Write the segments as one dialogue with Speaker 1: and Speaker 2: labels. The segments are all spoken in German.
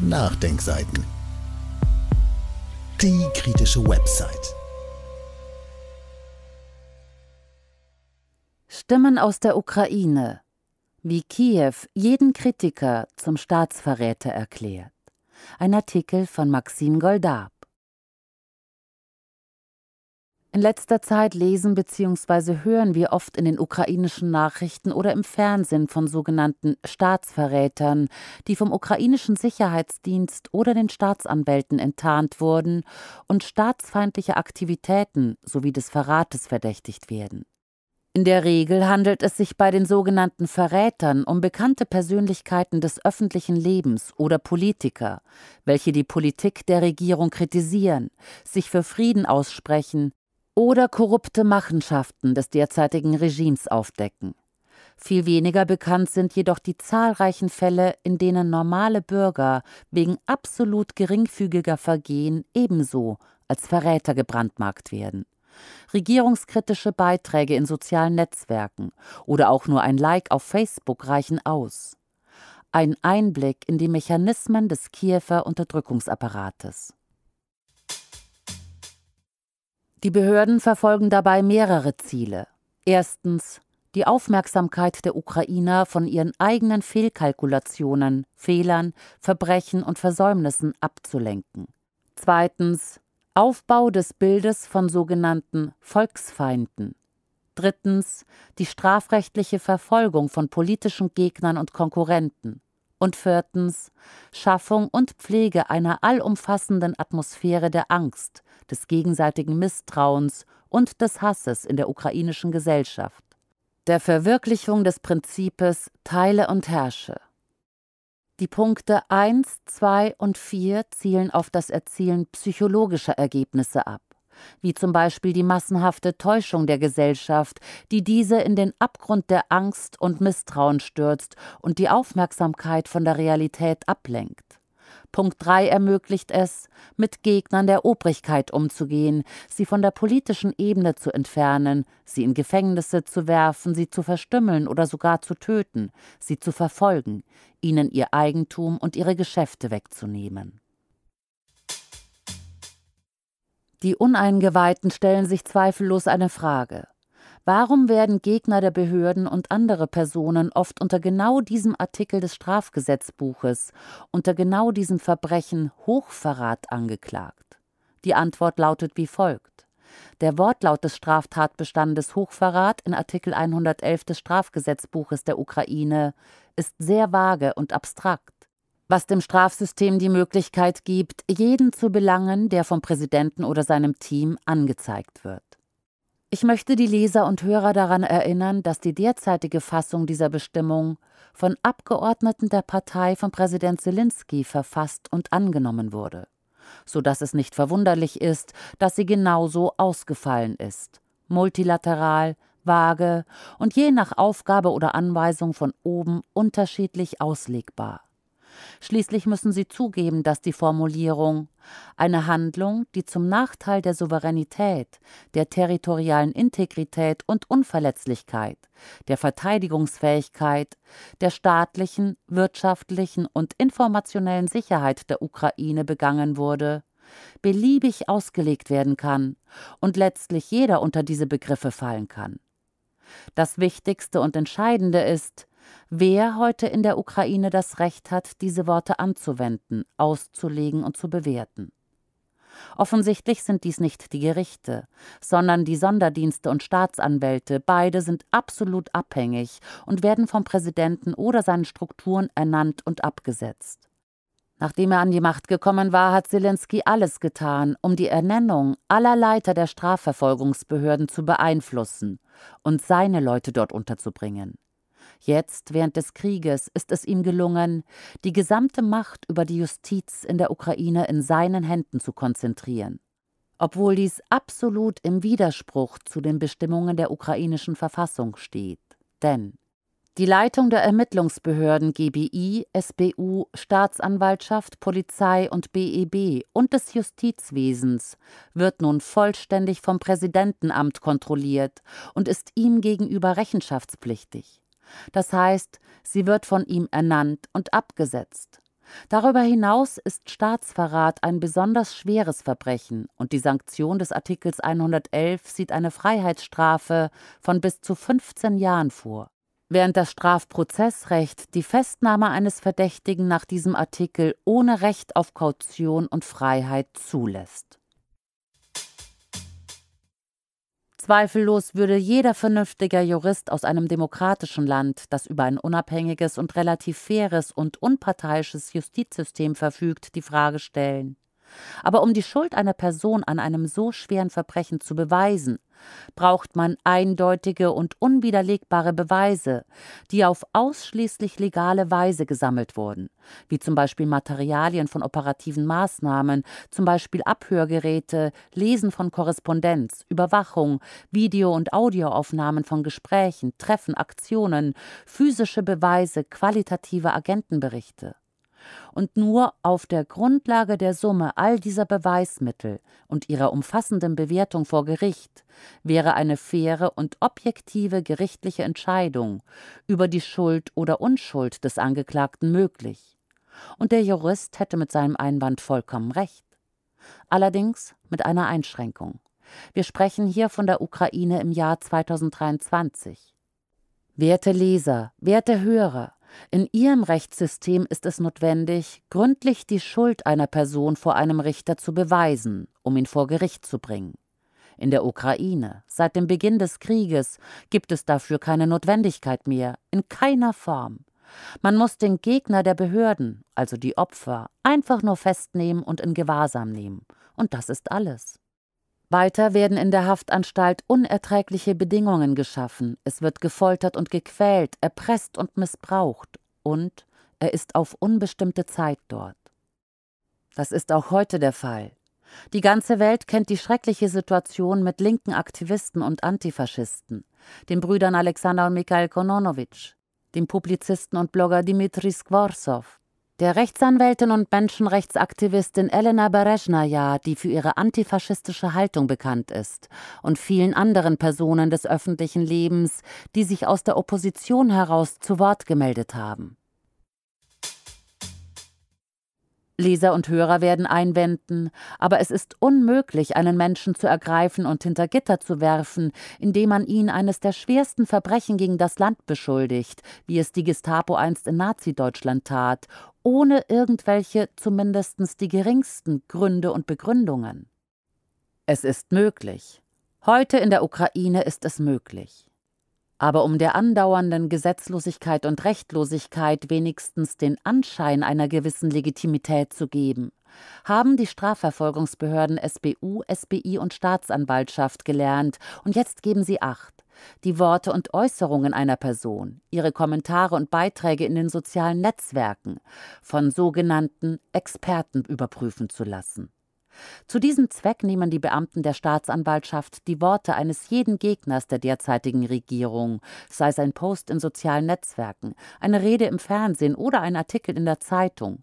Speaker 1: Nachdenkseiten. Die kritische Website. Stimmen aus der Ukraine. Wie Kiew jeden Kritiker zum Staatsverräter erklärt. Ein Artikel von Maxim Goldar. In letzter Zeit lesen bzw. hören wir oft in den ukrainischen Nachrichten oder im Fernsehen von sogenannten Staatsverrätern, die vom ukrainischen Sicherheitsdienst oder den Staatsanwälten enttarnt wurden und staatsfeindliche Aktivitäten sowie des Verrates verdächtigt werden. In der Regel handelt es sich bei den sogenannten Verrätern um bekannte Persönlichkeiten des öffentlichen Lebens oder Politiker, welche die Politik der Regierung kritisieren, sich für Frieden aussprechen, oder korrupte Machenschaften des derzeitigen Regimes aufdecken. Viel weniger bekannt sind jedoch die zahlreichen Fälle, in denen normale Bürger wegen absolut geringfügiger Vergehen ebenso als Verräter gebrandmarkt werden. Regierungskritische Beiträge in sozialen Netzwerken oder auch nur ein Like auf Facebook reichen aus. Ein Einblick in die Mechanismen des Kiewer Unterdrückungsapparates. Die Behörden verfolgen dabei mehrere Ziele. Erstens die Aufmerksamkeit der Ukrainer von ihren eigenen Fehlkalkulationen, Fehlern, Verbrechen und Versäumnissen abzulenken. Zweitens Aufbau des Bildes von sogenannten Volksfeinden. Drittens die strafrechtliche Verfolgung von politischen Gegnern und Konkurrenten. Und viertens Schaffung und Pflege einer allumfassenden Atmosphäre der Angst, des gegenseitigen Misstrauens und des Hasses in der ukrainischen Gesellschaft. Der Verwirklichung des Prinzips Teile und Herrsche. Die Punkte 1, 2 und 4 zielen auf das Erzielen psychologischer Ergebnisse ab wie zum Beispiel die massenhafte Täuschung der Gesellschaft, die diese in den Abgrund der Angst und Misstrauen stürzt und die Aufmerksamkeit von der Realität ablenkt. Punkt 3 ermöglicht es, mit Gegnern der Obrigkeit umzugehen, sie von der politischen Ebene zu entfernen, sie in Gefängnisse zu werfen, sie zu verstümmeln oder sogar zu töten, sie zu verfolgen, ihnen ihr Eigentum und ihre Geschäfte wegzunehmen. Die Uneingeweihten stellen sich zweifellos eine Frage. Warum werden Gegner der Behörden und andere Personen oft unter genau diesem Artikel des Strafgesetzbuches, unter genau diesem Verbrechen Hochverrat angeklagt? Die Antwort lautet wie folgt. Der Wortlaut des Straftatbestandes Hochverrat in Artikel 111 des Strafgesetzbuches der Ukraine ist sehr vage und abstrakt was dem Strafsystem die Möglichkeit gibt, jeden zu belangen, der vom Präsidenten oder seinem Team angezeigt wird. Ich möchte die Leser und Hörer daran erinnern, dass die derzeitige Fassung dieser Bestimmung von Abgeordneten der Partei von Präsident Zelensky verfasst und angenommen wurde, so dass es nicht verwunderlich ist, dass sie genauso ausgefallen ist, multilateral, vage und je nach Aufgabe oder Anweisung von oben unterschiedlich auslegbar. Schließlich müssen sie zugeben, dass die Formulierung eine Handlung, die zum Nachteil der Souveränität, der territorialen Integrität und Unverletzlichkeit, der Verteidigungsfähigkeit, der staatlichen, wirtschaftlichen und informationellen Sicherheit der Ukraine begangen wurde, beliebig ausgelegt werden kann und letztlich jeder unter diese Begriffe fallen kann. Das Wichtigste und Entscheidende ist, wer heute in der Ukraine das Recht hat, diese Worte anzuwenden, auszulegen und zu bewerten. Offensichtlich sind dies nicht die Gerichte, sondern die Sonderdienste und Staatsanwälte, beide sind absolut abhängig und werden vom Präsidenten oder seinen Strukturen ernannt und abgesetzt. Nachdem er an die Macht gekommen war, hat Zelensky alles getan, um die Ernennung aller Leiter der Strafverfolgungsbehörden zu beeinflussen und seine Leute dort unterzubringen. Jetzt, während des Krieges, ist es ihm gelungen, die gesamte Macht über die Justiz in der Ukraine in seinen Händen zu konzentrieren. Obwohl dies absolut im Widerspruch zu den Bestimmungen der ukrainischen Verfassung steht. Denn die Leitung der Ermittlungsbehörden GBI, SBU, Staatsanwaltschaft, Polizei und BEB e und des Justizwesens wird nun vollständig vom Präsidentenamt kontrolliert und ist ihm gegenüber rechenschaftspflichtig. Das heißt, sie wird von ihm ernannt und abgesetzt. Darüber hinaus ist Staatsverrat ein besonders schweres Verbrechen und die Sanktion des Artikels 111 sieht eine Freiheitsstrafe von bis zu 15 Jahren vor. Während das Strafprozessrecht die Festnahme eines Verdächtigen nach diesem Artikel ohne Recht auf Kaution und Freiheit zulässt. Zweifellos würde jeder vernünftige Jurist aus einem demokratischen Land, das über ein unabhängiges und relativ faires und unparteiisches Justizsystem verfügt, die Frage stellen. Aber um die Schuld einer Person an einem so schweren Verbrechen zu beweisen braucht man eindeutige und unwiderlegbare Beweise, die auf ausschließlich legale Weise gesammelt wurden, wie zum Beispiel Materialien von operativen Maßnahmen, zum Beispiel Abhörgeräte, Lesen von Korrespondenz, Überwachung, Video- und Audioaufnahmen von Gesprächen, Treffen, Aktionen, physische Beweise, qualitative Agentenberichte und nur auf der Grundlage der Summe all dieser Beweismittel und ihrer umfassenden Bewertung vor Gericht wäre eine faire und objektive gerichtliche Entscheidung über die Schuld oder Unschuld des Angeklagten möglich. Und der Jurist hätte mit seinem Einwand vollkommen recht. Allerdings mit einer Einschränkung. Wir sprechen hier von der Ukraine im Jahr 2023. Werte Leser, werte Hörer, in ihrem Rechtssystem ist es notwendig, gründlich die Schuld einer Person vor einem Richter zu beweisen, um ihn vor Gericht zu bringen. In der Ukraine, seit dem Beginn des Krieges, gibt es dafür keine Notwendigkeit mehr, in keiner Form. Man muss den Gegner der Behörden, also die Opfer, einfach nur festnehmen und in Gewahrsam nehmen. Und das ist alles. Weiter werden in der Haftanstalt unerträgliche Bedingungen geschaffen. Es wird gefoltert und gequält, erpresst und missbraucht. Und er ist auf unbestimmte Zeit dort. Das ist auch heute der Fall. Die ganze Welt kennt die schreckliche Situation mit linken Aktivisten und Antifaschisten, den Brüdern Alexander und Mikhail Kononowitsch, dem Publizisten und Blogger Dimitri Skvorsov, der Rechtsanwältin und Menschenrechtsaktivistin Elena Berezhnaya, die für ihre antifaschistische Haltung bekannt ist, und vielen anderen Personen des öffentlichen Lebens, die sich aus der Opposition heraus zu Wort gemeldet haben. Leser und Hörer werden einwenden, aber es ist unmöglich, einen Menschen zu ergreifen und hinter Gitter zu werfen, indem man ihn eines der schwersten Verbrechen gegen das Land beschuldigt, wie es die Gestapo einst in Nazi-Deutschland tat, ohne irgendwelche, zumindest die geringsten Gründe und Begründungen. Es ist möglich. Heute in der Ukraine ist es möglich aber um der andauernden Gesetzlosigkeit und Rechtlosigkeit wenigstens den Anschein einer gewissen Legitimität zu geben, haben die Strafverfolgungsbehörden SBU, SBI und Staatsanwaltschaft gelernt, und jetzt geben sie acht. Die Worte und Äußerungen einer Person, ihre Kommentare und Beiträge in den sozialen Netzwerken von sogenannten Experten überprüfen zu lassen. Zu diesem Zweck nehmen die Beamten der Staatsanwaltschaft die Worte eines jeden Gegners der derzeitigen Regierung, sei es ein Post in sozialen Netzwerken, eine Rede im Fernsehen oder ein Artikel in der Zeitung,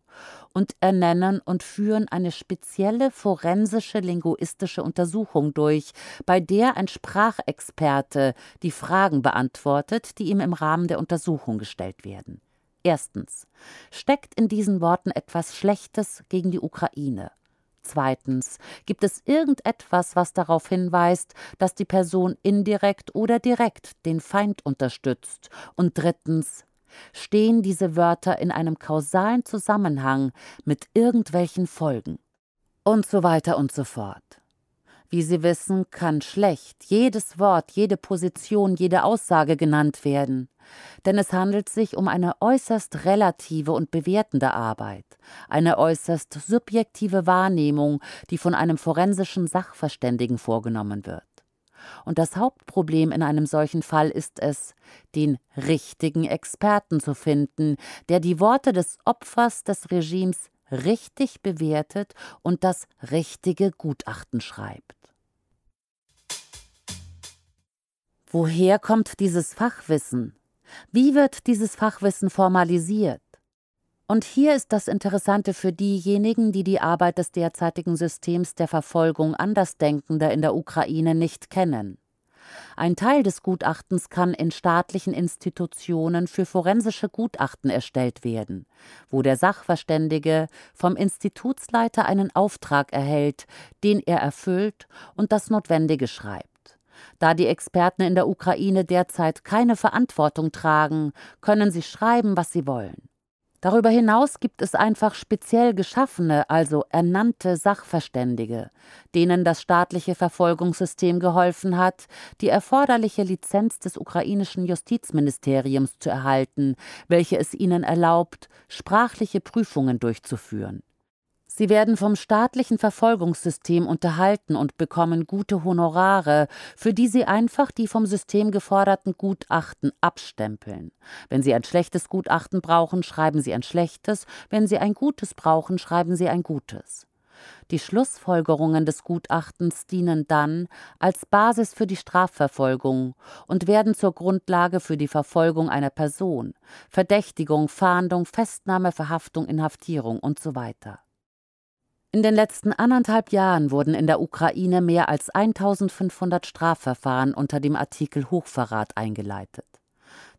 Speaker 1: und ernennen und führen eine spezielle forensische linguistische Untersuchung durch, bei der ein Sprachexperte die Fragen beantwortet, die ihm im Rahmen der Untersuchung gestellt werden. Erstens. Steckt in diesen Worten etwas Schlechtes gegen die Ukraine? Zweitens, gibt es irgendetwas, was darauf hinweist, dass die Person indirekt oder direkt den Feind unterstützt? Und drittens, stehen diese Wörter in einem kausalen Zusammenhang mit irgendwelchen Folgen? Und so weiter und so fort. Wie Sie wissen, kann schlecht jedes Wort, jede Position, jede Aussage genannt werden. Denn es handelt sich um eine äußerst relative und bewertende Arbeit, eine äußerst subjektive Wahrnehmung, die von einem forensischen Sachverständigen vorgenommen wird. Und das Hauptproblem in einem solchen Fall ist es, den richtigen Experten zu finden, der die Worte des Opfers des Regimes richtig bewertet und das richtige Gutachten schreibt. Woher kommt dieses Fachwissen? Wie wird dieses Fachwissen formalisiert? Und hier ist das Interessante für diejenigen, die die Arbeit des derzeitigen Systems der Verfolgung Andersdenkender in der Ukraine nicht kennen. Ein Teil des Gutachtens kann in staatlichen Institutionen für forensische Gutachten erstellt werden, wo der Sachverständige vom Institutsleiter einen Auftrag erhält, den er erfüllt und das Notwendige schreibt. Da die Experten in der Ukraine derzeit keine Verantwortung tragen, können sie schreiben, was sie wollen. Darüber hinaus gibt es einfach speziell geschaffene, also ernannte Sachverständige, denen das staatliche Verfolgungssystem geholfen hat, die erforderliche Lizenz des ukrainischen Justizministeriums zu erhalten, welche es ihnen erlaubt, sprachliche Prüfungen durchzuführen. Sie werden vom staatlichen Verfolgungssystem unterhalten und bekommen gute Honorare, für die sie einfach die vom System geforderten Gutachten abstempeln. Wenn sie ein schlechtes Gutachten brauchen, schreiben sie ein schlechtes, wenn sie ein gutes brauchen, schreiben sie ein gutes. Die Schlussfolgerungen des Gutachtens dienen dann als Basis für die Strafverfolgung und werden zur Grundlage für die Verfolgung einer Person, Verdächtigung, Fahndung, Festnahme, Verhaftung, Inhaftierung usw. So in den letzten anderthalb Jahren wurden in der Ukraine mehr als 1500 Strafverfahren unter dem Artikel Hochverrat eingeleitet.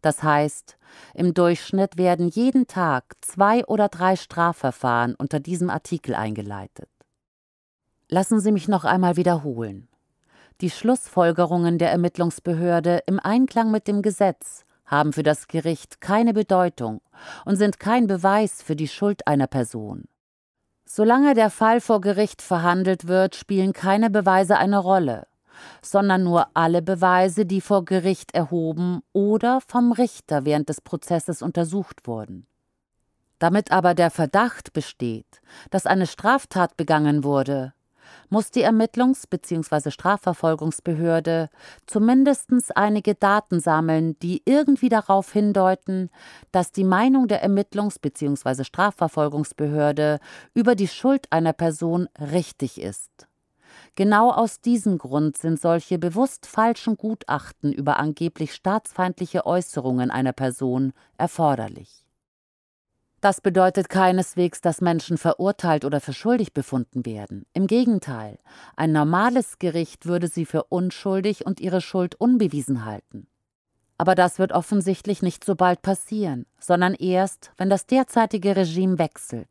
Speaker 1: Das heißt, im Durchschnitt werden jeden Tag zwei oder drei Strafverfahren unter diesem Artikel eingeleitet. Lassen Sie mich noch einmal wiederholen. Die Schlussfolgerungen der Ermittlungsbehörde im Einklang mit dem Gesetz haben für das Gericht keine Bedeutung und sind kein Beweis für die Schuld einer Person. Solange der Fall vor Gericht verhandelt wird, spielen keine Beweise eine Rolle, sondern nur alle Beweise, die vor Gericht erhoben oder vom Richter während des Prozesses untersucht wurden. Damit aber der Verdacht besteht, dass eine Straftat begangen wurde, muss die Ermittlungs- bzw. Strafverfolgungsbehörde zumindest einige Daten sammeln, die irgendwie darauf hindeuten, dass die Meinung der Ermittlungs- bzw. Strafverfolgungsbehörde über die Schuld einer Person richtig ist. Genau aus diesem Grund sind solche bewusst falschen Gutachten über angeblich staatsfeindliche Äußerungen einer Person erforderlich. Das bedeutet keineswegs, dass Menschen verurteilt oder für schuldig befunden werden. Im Gegenteil, ein normales Gericht würde sie für unschuldig und ihre Schuld unbewiesen halten. Aber das wird offensichtlich nicht so bald passieren, sondern erst, wenn das derzeitige Regime wechselt.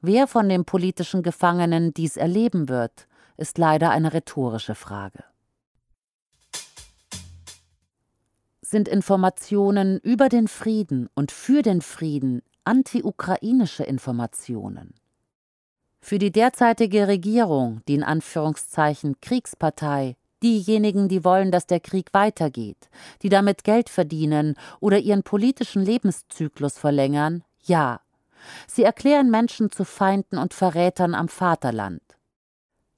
Speaker 1: Wer von den politischen Gefangenen dies erleben wird, ist leider eine rhetorische Frage. Sind Informationen über den Frieden und für den Frieden anti-ukrainische Informationen. Für die derzeitige Regierung, die in Anführungszeichen Kriegspartei, diejenigen, die wollen, dass der Krieg weitergeht, die damit Geld verdienen oder ihren politischen Lebenszyklus verlängern, ja. Sie erklären Menschen zu Feinden und Verrätern am Vaterland.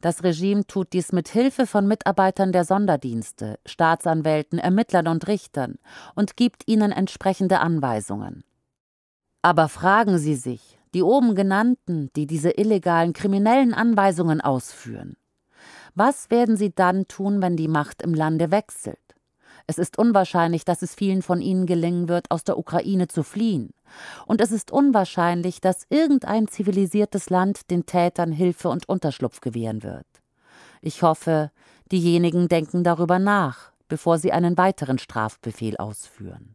Speaker 1: Das Regime tut dies mit Hilfe von Mitarbeitern der Sonderdienste, Staatsanwälten, Ermittlern und Richtern und gibt ihnen entsprechende Anweisungen. Aber fragen Sie sich, die oben genannten, die diese illegalen kriminellen Anweisungen ausführen, was werden sie dann tun, wenn die Macht im Lande wechselt? Es ist unwahrscheinlich, dass es vielen von ihnen gelingen wird, aus der Ukraine zu fliehen. Und es ist unwahrscheinlich, dass irgendein zivilisiertes Land den Tätern Hilfe und Unterschlupf gewähren wird. Ich hoffe, diejenigen denken darüber nach, bevor sie einen weiteren Strafbefehl ausführen.